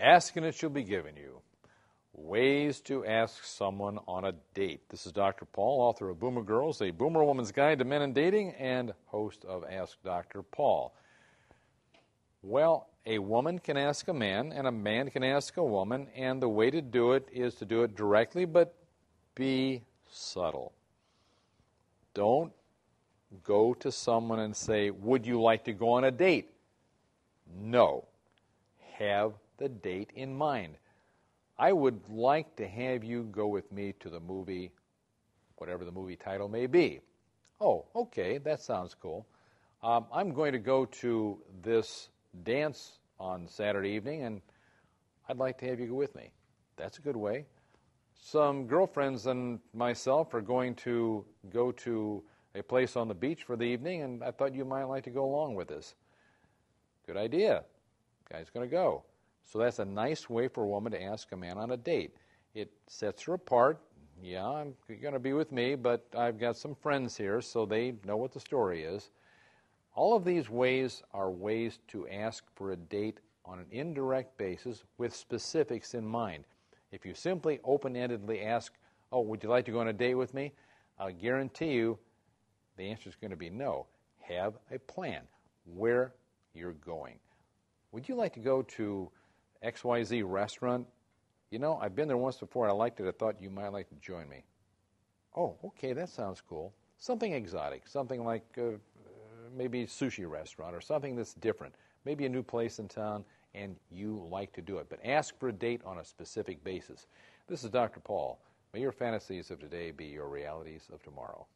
Ask and it shall be given you. Ways to ask someone on a date. This is Dr. Paul, author of Boomer Girls, a Boomer Woman's Guide to Men and Dating, and host of Ask Dr. Paul. Well, a woman can ask a man, and a man can ask a woman, and the way to do it is to do it directly, but be subtle. Don't go to someone and say, Would you like to go on a date? No. Have the date in mind. I would like to have you go with me to the movie, whatever the movie title may be. Oh, okay, that sounds cool. Um, I'm going to go to this dance on Saturday evening, and I'd like to have you go with me. That's a good way. Some girlfriends and myself are going to go to a place on the beach for the evening, and I thought you might like to go along with us. Good idea. Guy's going to go. So that's a nice way for a woman to ask a man on a date. It sets her apart. Yeah, I'm, you're going to be with me, but I've got some friends here, so they know what the story is. All of these ways are ways to ask for a date on an indirect basis with specifics in mind. If you simply open endedly ask, Oh, would you like to go on a date with me? I guarantee you the answer is going to be no. Have a plan where you're going. Would you like to go to XYZ restaurant. You know, I've been there once before. I liked it. I thought you might like to join me. Oh, okay, that sounds cool. Something exotic, something like uh, maybe sushi restaurant or something that's different. Maybe a new place in town and you like to do it. But ask for a date on a specific basis. This is Dr. Paul. May your fantasies of today be your realities of tomorrow.